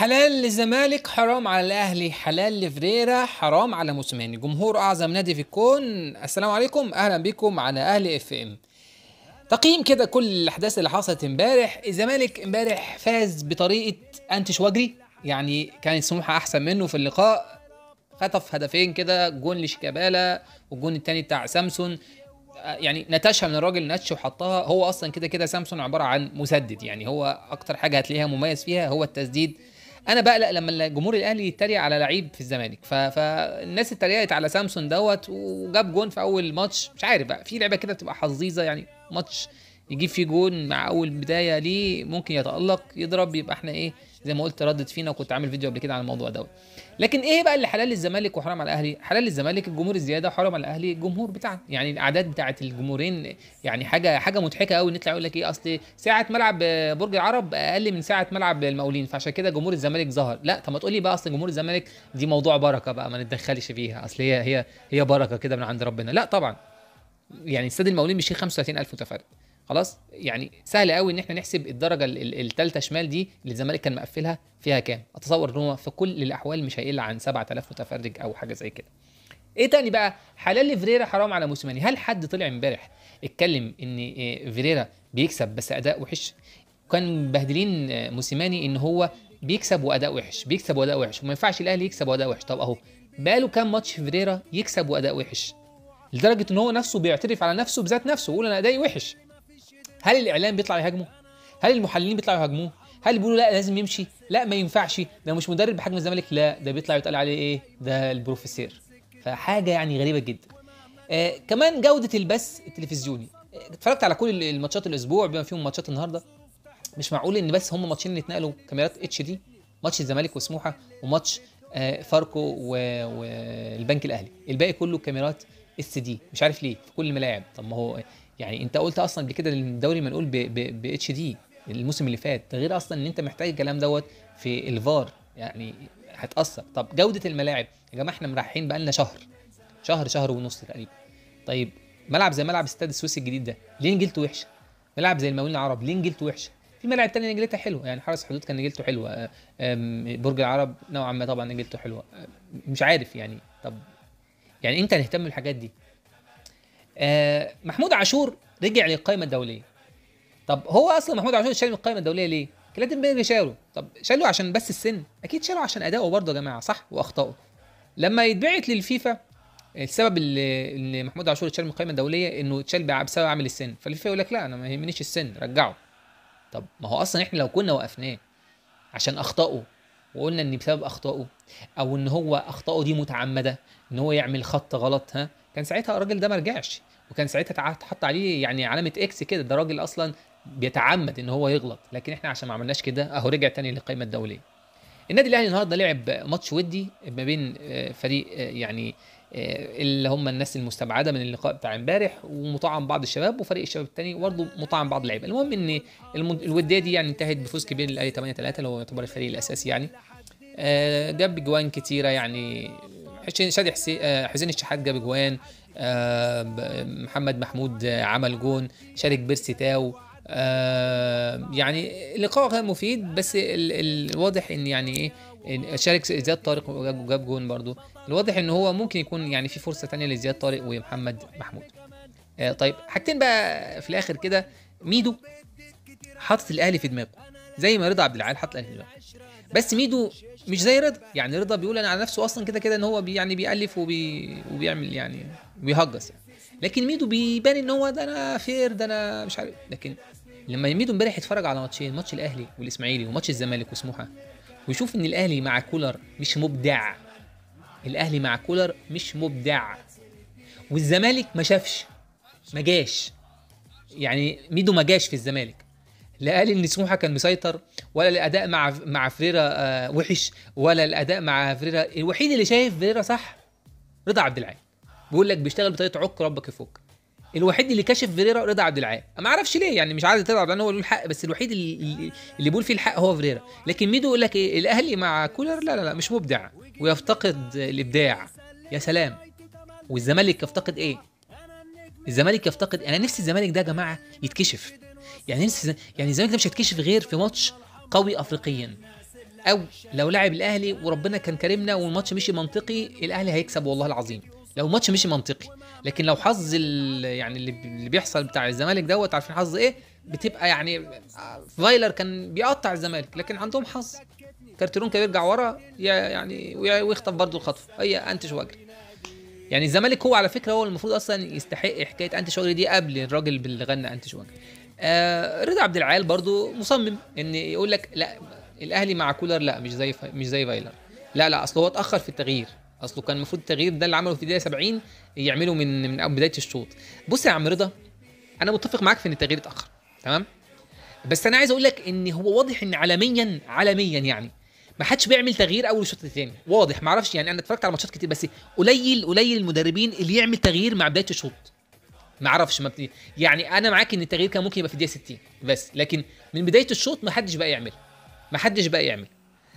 حلال للزمالك حرام على الاهلي حلال لفريرا حرام على موسيماني جمهور اعظم نادي في الكون السلام عليكم اهلا بكم على اهلي اف ام تقييم كده كل الاحداث اللي حصلت امبارح الزمالك امبارح فاز بطريقه انتش شواجري يعني كان سموحه احسن منه في اللقاء خطف هدفين كده جون لشيكابالا والجون الثاني بتاع سامسون يعني نتشها من الراجل نتش وحطها هو اصلا كده كده سامسون عباره عن مسدد يعني هو اكتر حاجه هتلاقيها مميز فيها هو التسديد انا بقلق لما الجمهور الاهلي يتريق على لعيب في الزمالك فالناس اتريقت على سامسون دوت وجاب جون في اول ماتش مش عارف بقى في لعبه كده بتبقى حظيظه يعني ماتش يجيب فيه جون مع اول بدايه ليه ممكن يتالق يضرب يبقى احنا ايه زي ما قلت ردت فينا وكنت عامل فيديو قبل كده عن الموضوع دوت لكن ايه بقى اللي حلال للزمالك وحرام على الاهلي حلال للزمالك الجمهور الزياده وحرام على الاهلي الجمهور بتاعنا يعني الاعداد بتاعه الجمهورين يعني حاجه حاجه مضحكه قوي نطلع يقول لك ايه اصل ساعه ملعب برج العرب اقل من ساعه ملعب المقاولين فعشان كده جمهور الزمالك ظهر لا طب ما تقول لي بقى اصل جمهور الزمالك دي موضوع بركه بقى ما نتدخلش فيها اصل هي هي هي بركه كده من عند ربنا لا طبعا يعني استاد المقاولين مش 35000 متفرج خلاص يعني سهل قوي ان احنا نحسب الدرجه الثالثه شمال دي اللي الزمالك كان مقفلها فيها كام اتصور ان هو في كل الاحوال مش هيقل عن 7000 متفرج او حاجه زي كده ايه تاني بقى حلال لفريرا حرام على موسيماني هل حد طلع امبارح اتكلم ان آه، فيريرا بيكسب بس اداء وحش كان مبهدلين آه، موسيماني ان هو بيكسب واداء وحش بيكسب واداء وحش وما ينفعش الاهلي يكسب واداء وحش طب اهو بقاله كام ماتش فيريرا يكسب واداء وحش لدرجه ان هو نفسه بيعترف على نفسه بذات نفسه يقول انا ادائي وحش هل الاعلام بيطلع يهاجمه هل المحللين بيطلعوا يهاجموه هل بيقولوا لا لازم يمشي لا ما ينفعش ده مش مدرب بحجم الزمالك لا ده بيطلع يتقال عليه ايه ده البروفيسور فحاجه يعني غريبه جدا آه كمان جوده البث التلفزيوني آه، اتفرجت على كل الماتشات الاسبوع بما فيهم ماتشات النهارده مش معقول ان بس هم ماتشين اللي اتنقلوا كاميرات اتش دي ماتش الزمالك وسموحه وماتش آه فاركو والبنك الاهلي الباقي كله كاميرات اس دي مش عارف ليه في كل الملاعب طب ما هو يعني انت قلت اصلا قبل كده الدوري منقول ب اتش دي الموسم اللي فات غير اصلا ان انت محتاج الكلام دوت في الفار يعني هتاثر طب جوده الملاعب يا جماعه احنا مريحين بقى لنا شهر شهر شهر ونص تقريبا طيب ملعب زي ملعب استاد السويس الجديد ده ليه نجلته وحشه ملعب زي المولين العرب ليه نجلته وحشه في ملاعب تانية نجلتها حلوه يعني حرس الحدود كان نجلته حلوه آه، برج العرب نوعا ما طبعا نجلته حلوه آه، مش عارف يعني طب يعني امتى نهتم بالحاجات دي آه، محمود عاشور رجع للقائمه الدوليه طب هو اصلا محمود عاشور شال من القائمه الدوليه ليه؟ كلاتن بيرج شاله طب شاله عشان بس السن اكيد شاله عشان اداؤه برضه يا جماعه صح واخطائه لما يتبعت للفيفا السبب اللي محمود عاشور اتشال من القائمه الدوليه انه اتشال بسبب عامل السن فالفيفا يقول لك لا انا ما يهمنيش السن رجعه طب ما هو اصلا احنا لو كنا وقفناه عشان اخطائه وقلنا ان بسبب اخطائه او ان هو اخطائه دي متعمده ان هو يعمل خط غلط ها كان ساعتها الراجل ده ما رجعش وكان ساعتها اتحط عليه يعني علامه اكس كده ده راجل اصلا بيتعمد ان هو يغلط لكن احنا عشان ما عملناش كده اهو رجع تاني للقائمه الدوليه النادي الاهلي النهارده لعب ماتش ودي ما بين آه، فريق آه، يعني آه، اللي هم الناس المستبعده من اللقاء بتاع امبارح ومطعم بعض الشباب وفريق الشباب الثاني برضه مطعم بعض اللعيبه المهم ان الوديه دي يعني انتهت بفوز كبير للاهلي 8 3 اللي هو يعتبر الفريق الاساسي يعني جاب جوان كتيره يعني حسين شادي حسين الشحات جاب جوان آه، محمد محمود عمل جون شارك بيرسي تاو آه، يعني لقاء غير مفيد بس الواضح ان يعني ايه شارك زياد طارق وجاب جون برضو الواضح ان هو ممكن يكون يعني في فرصه تانية لزياد طارق ومحمد محمود آه، طيب حاجتين بقى في الاخر كده ميدو حاطط الاهلي في دماغه زي ما رضا عبد العال حاطط الاهلي في دماغه بس ميدو مش زي رضا يعني رضا بيقول انا على نفسه اصلا كده كده ان هو بي يعني بيالف وبي وبيعمل يعني بيهجس يعني. لكن ميدو بيبان ان هو ده انا فير ده انا مش عارف لكن لما ميدو امبارح يتفرج على ماتشين ماتش الاهلي والاسماعيلي وماتش الزمالك وسموحه ويشوف ان الاهلي مع كولر مش مبدع الاهلي مع كولر مش مبدع والزمالك ما شافش ما جاش يعني ميدو ما جاش في الزمالك لا قال ان سموحه كان مسيطر ولا الاداء مع مع فريرا آه، وحش ولا الاداء مع فريرا الوحيد اللي شايف فريرا صح رضا عبد العال بيقول لك بيشتغل بطريقه عك ربك يفك الوحيد اللي كشف فريرا رضا عبد العال ما اعرفش ليه يعني مش عايز تضرب لان هو له الحق بس الوحيد اللي, اللي بيقول فيه الحق هو فريرا لكن ميدو يقول لك ايه الاهلي مع كولر لا لا لا مش مبدع ويفتقد الابداع يا سلام والزمالك يفتقد ايه الزمالك يفتقد انا نفسي الزمالك ده يا جماعه يتكشف يعني لسه يعني الزمالك ده مش هيتكشف غير في ماتش قوي افريقيا او لو لعب الاهلي وربنا كان كرمنا والماتش مشي منطقي الاهلي هيكسب والله العظيم لو الماتش مشي منطقي لكن لو حظ يعني اللي بيحصل بتاع الزمالك دوت عارفين حظ ايه بتبقى يعني آه، فايلر كان بيقطع الزمالك لكن عندهم حظ كارتيرون كان بيرجع ورا يعني ويخطف برضه الخطف هي انتش واجري يعني الزمالك هو على فكره هو المفروض اصلا يستحق حكايه انتش واجري دي قبل الراجل اللي غنى انتش واجري آه، رضا عبد العال برضو مصمم ان يقول لك لا الاهلي مع كولر لا مش زي مش زي فايلر لا لا اصل هو اتاخر في التغيير اصله كان المفروض التغيير ده اللي عمله في الدقيقه 70 يعمله من من بدايه الشوط بص يا عم رضا انا متفق معاك في ان التغيير اتاخر تمام بس انا عايز اقول لك ان هو واضح ان عالميا عالميا يعني ما حدش بيعمل تغيير اول الشوط الثاني واضح ما اعرفش يعني انا اتفرجت على ماتشات كتير بس قليل قليل المدربين اللي يعمل تغيير مع بدايه الشوط ما اعرفش ما يعني انا معاك ان التغيير كان ممكن يبقى في الدقيقه 60 بس لكن من بدايه الشوط ما حدش بقى يعمل ما حدش بقى يعمل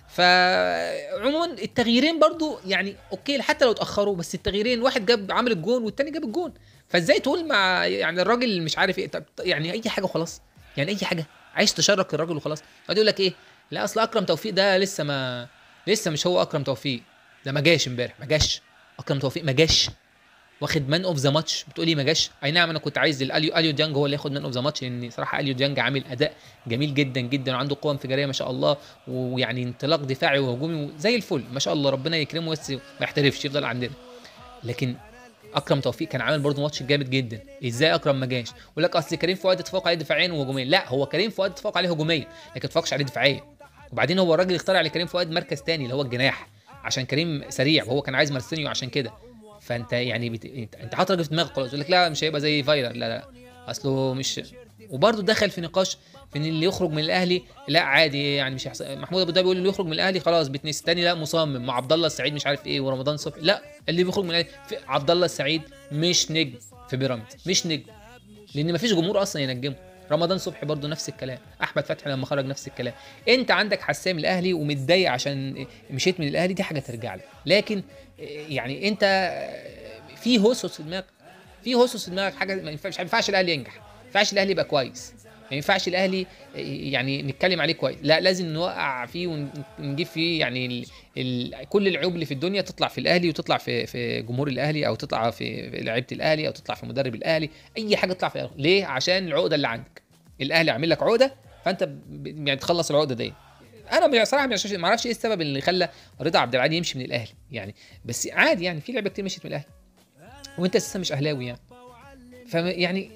فعموما التغييرين برضو يعني اوكي حتى لو اتاخروا بس التغييرين واحد جاب عمل الجون والتاني جاب الجون فازاي تقول مع يعني الراجل مش عارف ايه يعني اي حاجه وخلاص يعني اي حاجه عايز تشرك الراجل وخلاص فدي يقول لك ايه لا اصل اكرم توفيق ده لسه ما لسه مش هو اكرم توفيق ده ما جاش امبارح ما جاش اكرم توفيق ما جاش واخد مان اوف ذا ماتش بتقولي ما جاش اي نعم انا كنت عايز اليو اليو ديانج هو اللي ياخد مان اوف ذا ماتش لان صراحه اليو ديانج عامل اداء جميل جدا جدا وعنده قوه انفجاريه ما شاء الله ويعني انطلاق دفاعي وهجومي زي الفل ما شاء الله ربنا يكرمه بس ما يحترفش يفضل عندنا لكن اكرم توفيق كان عامل برضه ماتش جامد جدا ازاي اكرم ما جاش يقول لك اصل كريم فؤاد اتفوق عليه دفاعيا وهجوميا لا هو كريم فؤاد اتفوق عليه هجوميا لكن اتفقش عليه دفاعيا وبعدين هو الراجل اخترع لكريم فؤاد مركز تاني اللي هو الجناح عشان كريم سريع وهو كان عايز مارسينيو عشان كده فانت يعني بت... انت حاطط في دماغك خلاص يقول لك لا مش هيبقى زي فايلر لا لا اصله مش وبرده دخل في نقاش في ان اللي يخرج من الاهلي لا عادي يعني مش هيحصل محمود ابو ده بيقول اللي يخرج من الاهلي خلاص بتنس تاني لا مصمم مع عبد الله السعيد مش عارف ايه ورمضان صبحي لا اللي بيخرج من الاهلي عبد الله السعيد مش نجم في بيراميدز مش نجم لان مفيش جمهور اصلا ينجمه رمضان صبحي برضه نفس الكلام احمد فتحي لما خرج نفس الكلام انت عندك حسام الاهلي ومتضايق عشان مشيت من الاهلي دي حاجه ترجع لك لكن يعني انت في هوسوس في دماغك في هوسوس في دماغك حاجه مش ما ينفعش الاهلي ينجح ما ينفعش الاهلي يبقى كويس ما ينفعش الاهلي يعني نتكلم عليه كويس لا لازم نوقع فيه ونجيب فيه يعني ال... ال... كل العيوب اللي في الدنيا تطلع في الاهلي وتطلع في في جمهور الاهلي او تطلع في لعيبه الاهلي او تطلع في مدرب الاهلي اي حاجه تطلع في الأهلي. ليه عشان العقده اللي عندك الاهلي عامل لك عقده فانت ب... يعني تخلص العقده دي انا بصراحه ما اعرفش ايه السبب اللي خلى رضا عبد العالي يمشي من الاهلي يعني بس عادي يعني في لعبة كتير مشيت من الاهلي وانت اساسا مش اهلاوي يعني يعني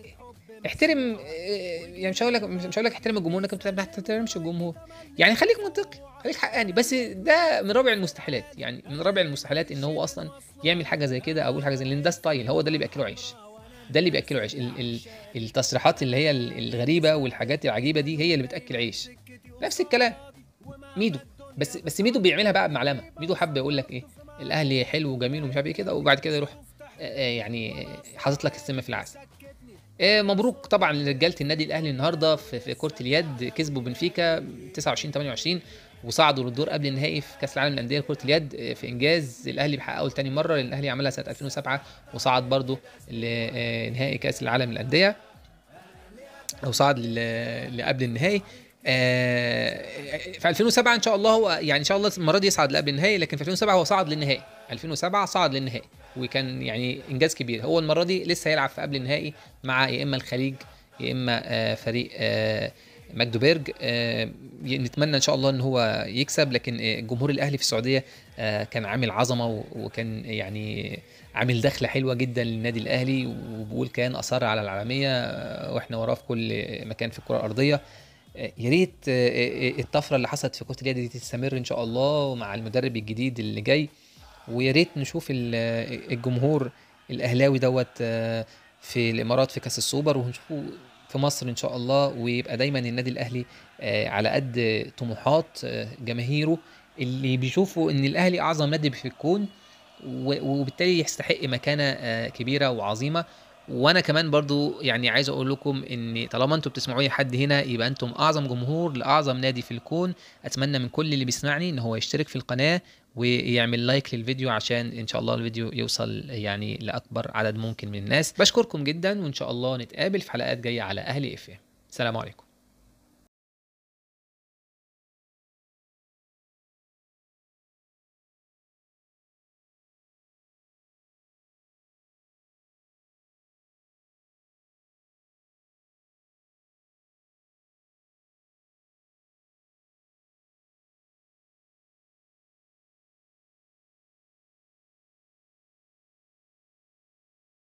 احترم آه، يعني مش هقول لك مش هقول لك احترم الجمهور انك ما تحترمش الجمهور يعني خليك منطقي خليك حقاني بس ده من رابع المستحيلات يعني من رابع المستحيلات ان هو اصلا يعمل حاجه زي كده او يقول حاجه زي لان ده ستايل هو ده اللي بياكله عيش ده اللي بياكله عيش ال ال التصريحات اللي هي الغريبه والحاجات العجيبه دي هي اللي بتاكل عيش نفس الكلام ميدو بس بس ميدو بيعملها بقى بمعلمه ميدو حب يقول لك ايه الاهلي حلو وجميل ومش عارف ايه كده وبعد كده يروح آه، آه، يعني حاطط لك السم في العسل آه، مبروك طبعا لرجاله النادي الاهلي النهارده في, كره اليد كسبوا بنفيكا 29 28 وصعدوا للدور قبل النهائي في كاس العالم للانديه لكره اليد آه، في انجاز الاهلي بيحققه لتاني مره لان الاهلي عملها سنه 2007 وصعد برضه آه، لنهائي كاس العالم للانديه او صعد لقبل النهائي في 2007 ان شاء الله هو يعني ان شاء الله المره دي يصعد لقبل النهائي لكن في 2007 هو صعد للنهائي 2007 صعد للنهائي وكان يعني انجاز كبير هو المره دي لسه هيلعب في قبل النهائي مع يا اما الخليج يا اما آه، فريق آه، ماجدوبيرج آه، نتمنى ان شاء الله ان هو يكسب لكن جمهور الاهلي في السعوديه كان عامل عظمه وكان يعني عامل دخله حلوه جدا للنادي الاهلي وبقول كان اصر على العالميه واحنا وراه في كل مكان في الكره الارضيه يا ريت الطفره اللي حصلت في كره اليد دي تستمر ان شاء الله مع المدرب الجديد اللي جاي ويا ريت نشوف الجمهور الاهلاوي دوت آه، في الامارات في كاس السوبر ونشوفه في مصر ان شاء الله ويبقى دايما النادي الاهلي آه، على قد طموحات آه، جماهيره اللي بيشوفوا ان الاهلي اعظم نادي في الكون وبالتالي يستحق مكانه كبيره وعظيمه وانا كمان برضو يعني عايز اقول لكم ان طالما انتم بتسمعوني حد هنا يبقى انتم اعظم جمهور لاعظم نادي في الكون اتمنى من كل اللي بيسمعني ان هو يشترك في القناه ويعمل لايك للفيديو عشان ان شاء الله الفيديو يوصل يعني لاكبر عدد ممكن من الناس بشكركم جدا وان شاء الله نتقابل في حلقات جايه على اهل اف سلام عليكم